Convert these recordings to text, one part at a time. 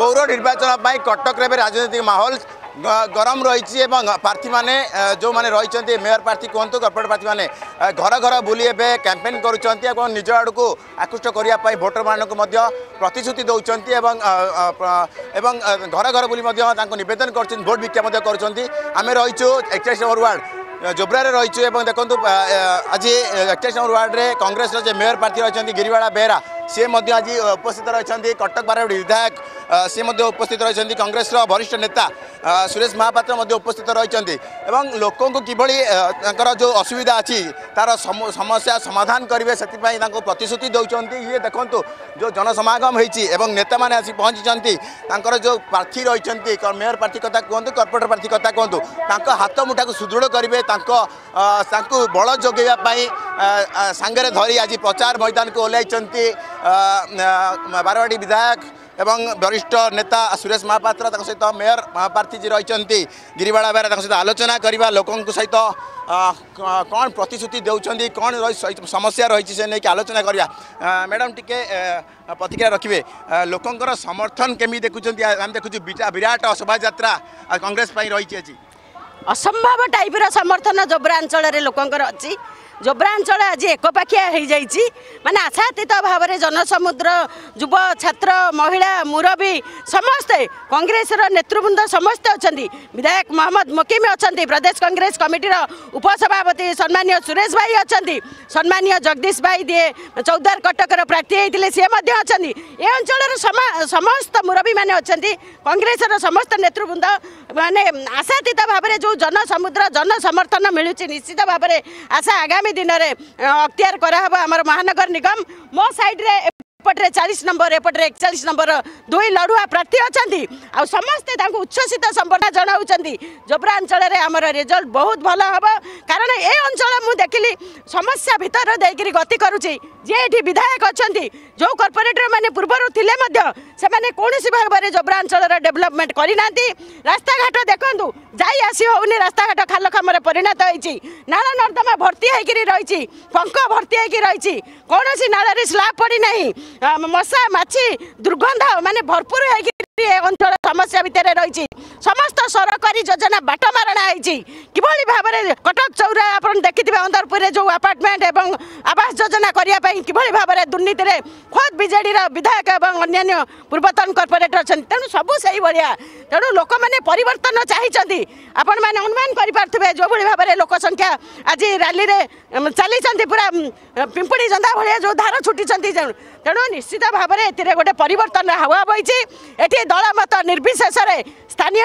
পৌর নির্বাচন পাই কটক এবে রাজনৈতিক মাহল গরম রয়েছে এবং প্রার্থী মানে যে রয়েছেন মেয়র প্রার্থী কুহতু কর্পোরেট প্রার্থী মানে ঘর ঘর বুলি এবে ক্যাম্পেন করছেন এবং নিজ আড়ক আকৃষ্ট করা ভোটর মানুষ প্রতিশ্রুতি দৌঁছেন এবং এবং ঘর ঘর বুলি নিবেদন করছেন ভোট ভিক্ষা করছেন আমি রয়েছু একচাশ নম্বর ওয়ার্ড জোব্রারে রয়েছু এবং দেখুন আজ একচাশ নম্বর ওয়ার্ডে কংগ্রেসের যে মেয়র প্রার্থী রয়েছেন গিরিবাড়া বেহরা সে আজ উপস্থিত রয়েছেন কটক বারবাটি বিধায়ক সে উপস্থিত রয়েছেন কংগ্রেসর বরিষ্ঠ নেতা সুরেশ মহাপাত্র উপস্থিত রয়েছেন এবং লোক কিভাবে তাঁর যে অসুবিধা আছে তার সমস্যা সমাধান করবে সেপা তাঁর প্রতিশ্রুতি দৌঁচান ইয়ে দেখুন যে জনসমাগম হয়েছি এবং নেতা মানে আসি পৌঁছিছেন তাঁর যে প্রার্থী রয়েছেন মেয়র প্রার্থী কথা কুহতু কর্পোরেটর প্রার্থী কথা কুহতু তাঁর হাত মুঠা সুদৃঢ় করবে তাঁর বল যোগাইবা সাংরে ধরি আজ প্রচার ময়দানকে ওহ্লাইছেন बारवाड़ी विधायक एवं वरिष्ठ नेता सुरेश महापत्र सहित मेयर जी महाप्राजी रह गिरिवालाबार सहित आलोचना लोक सहित कन् प्रतिश्रुति देउछ समस्या से कि आलोचना मैडम टिक प्रतिक्रिया रक लोर समर्थन केमि देखुँदै आउँछु विराट शोभ कङ्ग्रेस पनि रहि असम्भव टाइप र समर्थन जोब्रा अञ्चल लोक जोब्राञ्चल आज एकखिया म भाव भावे जनसमुद्र जुव छात्र महिला मुरबी समस्तै कङ्ग्रेस र नेतृबन्द समस्तै अहिले विधायक मोहम्मद मकिम अहिले प्रदेश कङ्ग्रेस कमिटी उपसभापति सम्मानीय सुरेश भाई अनि सम्मानीय जगदीश भाई दिए चौद्वार कटकर प्रार्थी है सिद्धा अञ्चल समस्त मुरबी मङ्ग्रेस र समस्त नेतृबृन्द म आशातीत भावर जो जनसमुद्र जनसमर्थन मिठो निश्चित भाव भावर आशा आगामी আগামী দিনের অক্তিয়ার করা হব আমার মহানগর নিগম মো সাইড্রে एपटे चालिस नम्बर एपटे एकचालिस नम्बर दुई लडुवा प्रार्थी अन्त आउँ समे उच्छसित सम्बन्धा जनाउँछ जबरा अञ्चल रेजल्ट बहुत भला हे कारण ए अञ्चल म देखि समस्या भित्री गति विधायक अहिले जो कर्पोरेटर म पूर्वहरूले मध्यराञ्चल डेभलपमेन्ट गरि नाँदै रास्ताखन्तु जाइ आसिहे रास्ता खाल परिणत हुन्छ नाला नर्दमा भर्ति पङ्ख भर्तीक रहिनी नाडले स्लाब पढिना ମଶା ମାଛି ଦୁର୍ଗନ୍ଧ ମାନେ ଭରପୁର ହେଇକି ଅଞ୍ଚଳ ସମସ୍ୟା ଭିତରେ ରହିଛି समस्त सरकारी बाटमारणा है किभली भाबरे कटक चौरा देखिथे अदरपुरे जो आपर्टमेन्ट ए आवास जोजना दुर्नीति खोद विजेडि विधायक ए अन्य पूर्वतन कर्पोरेटर अहिले तेणु सबु सहीभरिया तेणु लोकर्तन चाहिँ आपण मन गरिपारे जो भावना लोकसङ्ख्या आज राली पूरा पुरा जंदा जन्धा जो धार छुटी चाहिँ तेणु निश्चित भावर एउटा गएर हाउँ बढी ए दल मत निर्शेषर स्थानीय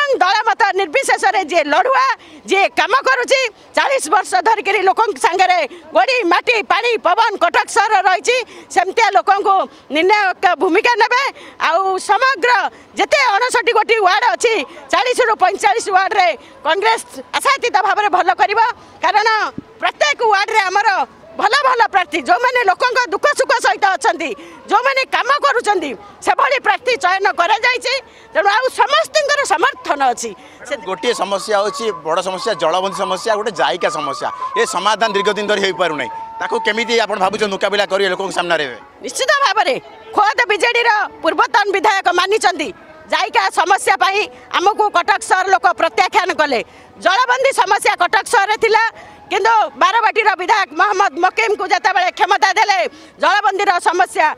ଦଳ ମତ ନିର୍ବିଶେଷରେ ଯିଏ ଲଢ଼ୁଆ ଯିଏ କାମ କରୁଛି ଚାଳିଶ ବର୍ଷ ଧରିକିରି ଲୋକଙ୍କ ସାଙ୍ଗରେ ଗୋଡ଼ି ମାଟି ପାଣି ପବନ କଟକ ସହର ରହିଛି ସେମିତିଆ ଲୋକଙ୍କୁ ନିର୍ଣ୍ଣାୟକ ଭୂମିକା ନେବେ ଆଉ ସମଗ୍ର ଯେତେ ଅଣଷଠି ଗୋଟି ୱାର୍ଡ଼ ଅଛି ଚାଳିଶରୁ ପଇଁଚାଳିଶ ୱାର୍ଡ଼ରେ କଂଗ୍ରେସ ଆଶାତୀତ ଭାବରେ ଭଲ କରିବ କାରଣ ପ୍ରତ୍ୟେକ ୱାର୍ଡ଼ରେ ଆମର ଭଲ ଭଲ ପ୍ରାର୍ଥୀ ଯେଉଁମାନେ ଲୋକଙ୍କ ଦୁଃଖ ସୁଖ ସହିତ ଅଛନ୍ତି ଯେଉଁମାନେ କାମ କରୁଛନ୍ତି ସେଭଳି ପ୍ରାର୍ଥୀ ଚୟନ କରାଯାଇଛି ତେଣୁ ଆଉ ସମସ୍ତଙ୍କର ସମର୍ଥନ ଅଛି ସେ ଗୋଟିଏ ସମସ୍ୟା ହେଉଛି ବଡ଼ ସମସ୍ୟା ଜଳବନ୍ଦୀ ସମସ୍ୟା ଗୋଟେ ଜାଇକା ସମସ୍ୟା ଏ ସମାଧାନ ଦୀର୍ଘ ଦିନ ଧରି ହୋଇପାରୁନାହିଁ ତାକୁ କେମିତି ଆପଣ ଭାବୁଛନ୍ତି ମୁକାବିଲା କରିବେ ଲୋକଙ୍କ ସାମ୍ନାରେ ଏବେ ନିଶ୍ଚିତ ଭାବରେ ଖୋଦ ବିଜେଡ଼ିର ପୂର୍ବତନ ବିଧାୟକ ମାନିଛନ୍ତି ଜାଇକା ସମସ୍ୟା ପାଇଁ ଆମକୁ କଟକ ସହର ଲୋକ ପ୍ରତ୍ୟାଖ୍ୟାନ କଲେ ଜଳବନ୍ଦୀ ସମସ୍ୟା କଟକ ସହରରେ ଥିଲା कि बारटी र विधायक मकेम मकिमको बड़े क्षमता देले जलबन्दी र समस्या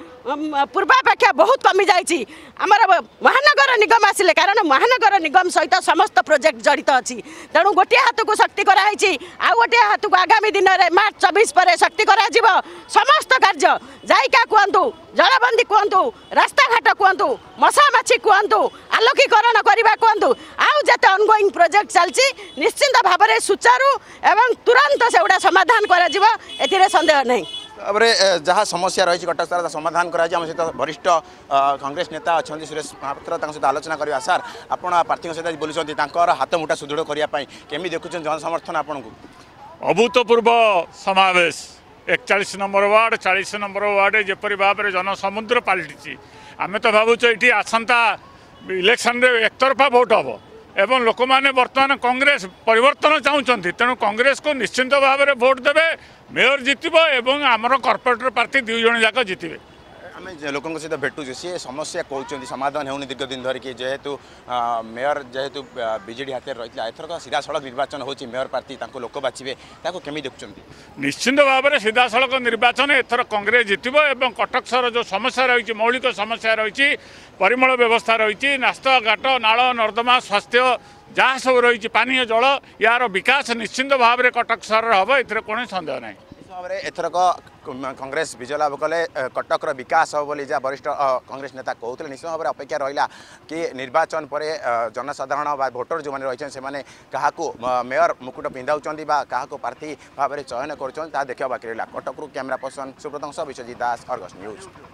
ପୂର୍ବାପେକ୍ଷା ବହୁତ କମିଯାଇଛି ଆମର ମହାନଗର ନିଗମ ଆସିଲେ କାରଣ ମହାନଗର ନିଗମ ସହିତ ସମସ୍ତ ପ୍ରୋଜେକ୍ଟ ଜଡ଼ିତ ଅଛି ତେଣୁ ଗୋଟିଏ ହାତକୁ ଶକ୍ତି କରାହେଇଛି ଆଉ ଗୋଟିଏ ହାତକୁ ଆଗାମୀ ଦିନରେ ମାର୍ଚ୍ଚ ଚବିଶ ପରେ ଶକ୍ତି କରାଯିବ ସମସ୍ତ କାର୍ଯ୍ୟ ଜାଇକା କୁହନ୍ତୁ ଜଳବନ୍ଦୀ କୁହନ୍ତୁ ରାସ୍ତାଘାଟ କୁହନ୍ତୁ ମଶାମାଛି କୁହନ୍ତୁ ଆଲୋକୀକରଣ କରିବା କୁହନ୍ତୁ ଆଉ ଯେତେ ଅନଗୋଇଂ ପ୍ରୋଜେକ୍ଟ ଚାଲିଛି ନିଶ୍ଚିନ୍ତ ଭାବରେ ସୁଚାରୁ ଏବଂ ତୁରନ୍ତ ସେଗୁଡ଼ା ସମାଧାନ କରାଯିବ ଏଥିରେ ସନ୍ଦେହ ନାହିଁ ତାପରେ ଯାହା ସମସ୍ୟା ରହିଛି କଟକ ସାର ତା ସମାଧାନ କରାଯାଇଛି ଆମ ସହିତ ବରିଷ୍ଠ କଂଗ୍ରେସ ନେତା ଅଛନ୍ତି ସୁରେଶ ମହାପାତ୍ର ତାଙ୍କ ସହିତ ଆଲୋଚନା କରିବା ସାର୍ ଆପଣ ପ୍ରାର୍ଥୀଙ୍କ ସହିତ ବୁଲୁଛନ୍ତି ତାଙ୍କର ହାତମୁଠା ସୁଦୃଢ଼ କରିବା ପାଇଁ କେମିତି ଦେଖୁଛନ୍ତି ଜନସମର୍ଥନ ଆପଣଙ୍କୁ ଅଭୂତପୂର୍ବ ସମାବେଶ ଏକଚାଳିଶ ନମ୍ବର ୱାର୍ଡ଼ ଚାଳିଶ ନମ୍ବର ୱାର୍ଡ଼ ଯେପରି ଭାବରେ ଜନସମୁଦ୍ର ପାଲଟିଛି ଆମେ ତ ଭାବୁଛୁ ଏଠି ଆସନ୍ତା ଇଲେକ୍ସନରେ ଏକତରଫା ଭୋଟ୍ ହେବ ଏବଂ ଲୋକମାନେ ବର୍ତ୍ତମାନ କଂଗ୍ରେସ ପରିବର୍ତ୍ତନ ଚାହୁଁଛନ୍ତି ତେଣୁ କଂଗ୍ରେସକୁ ନିଶ୍ଚିନ୍ତ ଭାବରେ ଭୋଟ୍ ଦେବେ ମେୟର ଜିତିବ ଏବଂ ଆମର କର୍ପୋରେଟର ପ୍ରାର୍ଥୀ ଦୁଇ ଜଣ ଯାକ ଜିତିବେ ଆମେ ଲୋକଙ୍କ ସହିତ ଭେଟୁଛୁ ସିଏ ସମସ୍ୟା କହୁଛନ୍ତି ସମାଧାନ ହେଉନି ଦୀର୍ଘ ଦିନ ଧରିକି ଯେହେତୁ ମେୟର ଯେହେତୁ ବିଜେଡ଼ି ହାତରେ ରହିଥିଲା ଏଥରକ ସିଧାସଳଖ ନିର୍ବାଚନ ହେଉଛି ମେୟର ପ୍ରାର୍ଥୀ ତାଙ୍କୁ ଲୋକ ବାଛିବେ ତାକୁ କେମିତି ଦେଖୁଛନ୍ତି ନିଶ୍ଚିନ୍ତ ଭାବରେ ସିଧାସଳଖ ନିର୍ବାଚନ ଏଥର କଂଗ୍ରେସ ଜିତିବ ଏବଂ କଟକ ସହର ଯେଉଁ ସମସ୍ୟା ରହିଛି ମୌଳିକ ସମସ୍ୟା ରହିଛି ପରିମଳ ବ୍ୟବସ୍ଥା ରହିଛି ରାସ୍ତାଘାଟ ନାଳ ନର୍ଦ୍ଦମା ସ୍ୱାସ୍ଥ୍ୟ ଯାହା ସବୁ ରହିଛି ପାନୀୟ ଜଳ ଏହାର ବିକାଶ ନିଶ୍ଚିନ୍ତ ଭାବରେ କଟକ ସହରରେ ହେବ ଏଥିରେ କୌଣସି ସନ୍ଦେହ ନାହିଁ ଭାବରେ ଏଥରକ କଂଗ୍ରେସ ବିଜୟ ଲାଭ କଲେ କଟକର ବିକାଶ ହେବ ବୋଲି ଯାହା ବରିଷ୍ଠ କଂଗ୍ରେସ ନେତା କହୁଥିଲେ ନିଶ୍ଚିତ ଭାବରେ ଅପେକ୍ଷା ରହିଲା କି ନିର୍ବାଚନ ପରେ ଜନସାଧାରଣ ବା ଭୋଟର ଯେଉଁମାନେ ରହିଛନ୍ତି ସେମାନେ କାହାକୁ ମେୟର ମୁକୁଟ ପିନ୍ଧାଉଛନ୍ତି ବା କାହାକୁ ପ୍ରାର୍ଥୀ ଭାବରେ ଚୟନ କରୁଛନ୍ତି ତାହା ଦେଖିବା ବାକି ରହିଲା କଟକରୁ କ୍ୟାମେରା ପର୍ସନ ସୁବ୍ରତଙ୍କ ସହ ବିଶ୍ୱଜିତ ଦାସ ଅର୍ଗସ୍ ନ୍ୟୁଜ୍